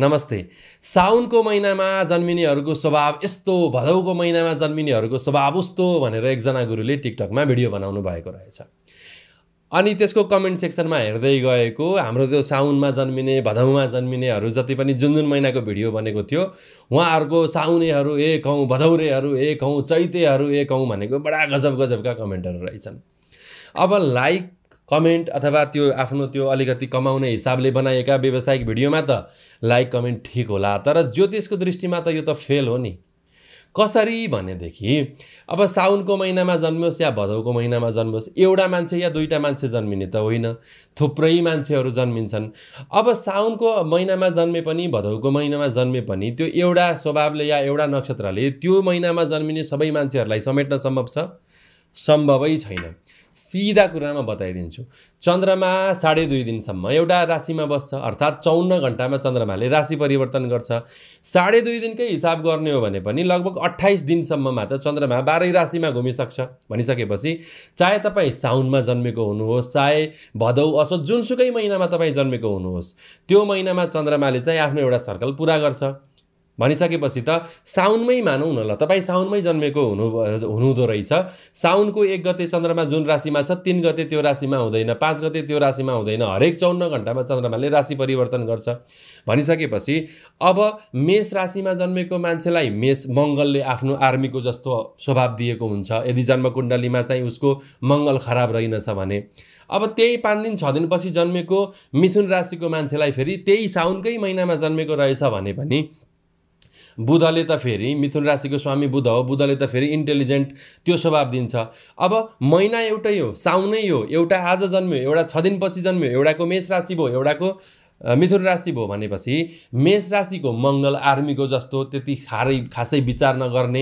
नमस्ते साउनको महिनामा जन्मिनेहरूको स्वभाव यस्तो भदौको महिनामा जन्मिनेहरूको स्वभाव उस्तो भनेर एकजना गुरुले टिकटकमा भिडियो बनाउनु भएको रहेछ अनि त्यसको कमेन्ट सेक्सनमा हेर्दै गएको हाम्रो त्यो साउनमा जन्मिने भदौमा जन्मिनेहरू जति पनि जुन जुन महिनाको भिडियो बनेको थियो उहाँहरूको साउनेहरू ए कौँ भदौरेहरू ए कौँ चैतेहरू ए कौँ भनेको बडा गजब गजबका कमेन्टहरू रहेछन् अब लाइक कमेन्ट अथवा त्यो आफ्नो त्यो अलिकति कमाउने हिसाबले बनाएका व्यावसायिक भिडियोमा त लाइक कमेन्ट ठिक होला तर ज्योतिषको दृष्टिमा त यो त फेल हो नि कसरी भनेदेखि अब साउनको महिनामा जन्मियोस् या भदौको महिनामा जन्मियोस् एउटा मान्छे या दुईवटा मान्छे जन्मिने त होइन थुप्रै मान्छेहरू जन्मिन्छन् अब साउनको महिनामा जन्मे पनि भदौको महिनामा जन्मे पनि त्यो एउटा स्वभावले या एउटा नक्षत्रले त्यो महिनामा जन्मिने सबै मान्छेहरूलाई समेट्न सम्भव छ सम्भवै छैन सिधा कुरामा बताइदिन्छु चन्द्रमा साढे दुई दिनसम्म एउटा राशिमा बस्छ अर्थात् चौन्न घन्टामा चन्द्रमाले राशि परिवर्तन गर्छ साढे दुई दिनकै हिसाब गर्ने हो भने पनि लगभग अट्ठाइस दिनसम्ममा त चन्द्रमा बाह्रै राशिमा घुमिसक्छ भनिसकेपछि चाहे तपाईँ साउनमा जन्मेको हुनुहोस् चाहे भदौ असो जुनसुकै महिनामा तपाईँ जन्मेको हुनुहोस् त्यो महिनामा चन्द्रमाले चाहिँ आफ्नो एउटा सर्कल पुरा गर्छ भनिसकेपछि त साउनमै मानौँ न ल तपाईँ साउनमै जन्मेको हुनु हुनुहुँदो रहेछ साउनको एक गते चन्द्रमा जुन राशिमा छ तिन गते त्यो राशिमा हुँदैन पाँच गते त्यो राशिमा हुँदैन हरेक चौन्न घन्टामा चन्द्रमाले राशि परिवर्तन गर्छ भनिसकेपछि अब मेष राशिमा जन्मेको मान्छेलाई मेष मङ्गलले आफ्नो आर्मीको जस्तो स्वभाव दिएको हुन्छ यदि जन्मकुण्डलीमा चाहिँ उसको मङ्गल खराब रहेनछ भने अब त्यही पाँच दिन छ दिनपछि जन्मेको मिथुन राशिको मान्छेलाई फेरि त्यही साउनकै महिनामा जन्मेको रहेछ भने पनि बुधले त फेरि मिथुन राशिको स्वामी बुध हो बुधले त फेरि इन्टेलिजेन्ट त्यो स्वभाव दिन्छ अब महिना एउटै हो साउनै हो एउटा आज जन्म्यो एउटा छ दिनपछि जन्म्यो एउटाको मेष राशि भयो एउटाको मिथुन राशि भयो भनेपछि मेष राशिको मङ्गल आर्मीको जस्तो त्यति साह्रै खासै विचार नगर्ने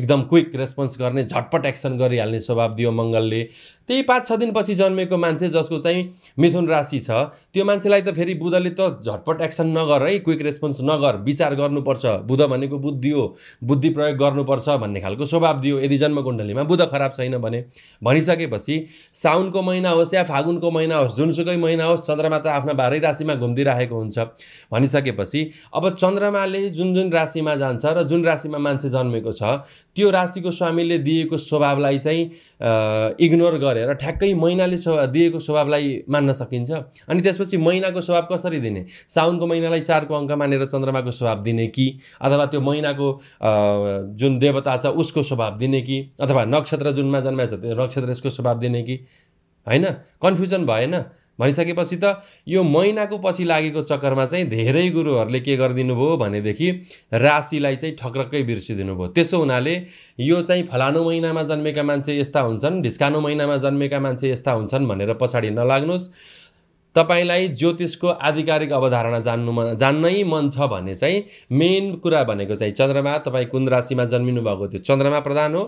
एकदम क्विक रेस्पोन्स गर्ने झटपट एक्सन गरिहाल्ने स्वभाव दियो मङ्गलले त्यही पाँच छ दिनपछि जन्मेको मान्छे जसको चाहिँ मिथुन राशि छ त्यो मान्छेलाई त फेरि बुधले त झटपट एक्सन नगर है क्विक रेस्पोन्स नगर विचार गर्नुपर्छ बुध भनेको बुद्धि हो बुद्धि प्रयोग गर्नुपर्छ भन्ने खालको स्वभाव दियो यदि जन्मकुण्डलीमा बुध खराब छैन भने भनिसकेपछि साउनको महिना होस् या फागुनको महिना होस् जुनसुकै महिना होस् चन्द्रमा त आफ्ना बाह्रै राशिमा घुम् खुन्दिराखेको हुन्छ भनिसकेपछि अब चन्द्रमाले जुन जुन राशिमा जान्छ र जुन राशिमा मान्छे जन्मेको छ त्यो राशिको स्वामीले दिएको स्वभावलाई चाहिँ इग्नोर गरेर ठ्याक्कै महिनाले स्वभाव दिएको स्वभावलाई मान्न सकिन्छ अनि त्यसपछि महिनाको स्वभाव कसरी दिने साउनको महिनालाई चारको अङ्क मानेर चन्द्रमाको स्वभाव दिने कि अथवा त्यो महिनाको जुन देवता छ उसको स्वभाव दिने कि अथवा नक्षत्र जुनमा जन्माएको छ त्यो नक्षत्र यसको स्वभाव दिने कि होइन कन्फ्युजन भएन भनिसकेपछि त यो महिनाको पछि लागेको चक्करमा चाहिँ धेरै गुरुहरूले के गरिदिनु भयो भनेदेखि राशिलाई चाहिँ ठक्रक्कै बिर्सिदिनु भयो त्यसो हुनाले यो चाहिँ फलानु महिनामा जन्मेका मान्छे यस्ता हुन्छन् ढिस्कानु महिनामा जन्मेका मान्छे यस्ता हुन्छन् भनेर पछाडि नलाग्नुहोस् तपाईँलाई ज्योतिषको आधिकारिक अवधारणा जान्नु मन जान्नै मन छ भने चाहिँ मेन कुरा भनेको चाहिँ चन्द्रमा तपाईँ कुन राशिमा जन्मिनु भएको त्यो चन्द्रमा प्रधान हो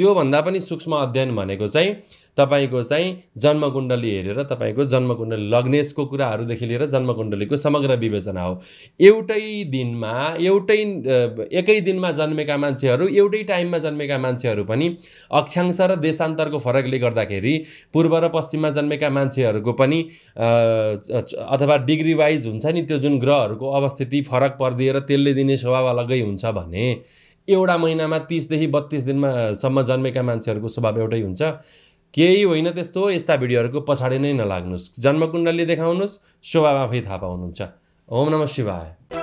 त्योभन्दा पनि सूक्ष्म अध्ययन भनेको चाहिँ तपाईँको चाहिँ जन्मकुण्डली हेरेर तपाईँको जन्मकुण्डली लग्नेशको कुराहरूदेखि लिएर जन्मकुण्डलीको समग्र विवेचना हो एउटै दिनमा एउटै एकै दिनमा जन्मेका मान्छेहरू एउटै टाइममा जन्मेका मान्छेहरू पनि अक्षांश र देशान्तरको फरकले गर्दाखेरि पूर्व र पश्चिममा जन्मेका मान्छेहरूको पनि अथवा डिग्री वाइज हुन्छ नि त्यो जुन ग्रहहरूको अवस्थिति फरक परिदिएर त्यसले दिने स्वभाव अलग्गै हुन्छ भने एउटा महिनामा तिसदेखि बत्तिस दिनमा सम्म जन्मेका मान्छेहरूको स्वभाव एउटै हुन्छ केही होइन त्यस्तो यस्ता भिडियोहरूको पछाडि नै नलाग्नुहोस् जन्मकुण्डली देखाउनुहोस् शोभा आफै थाहा पाउनुहुन्छ ओम नमः शिवाय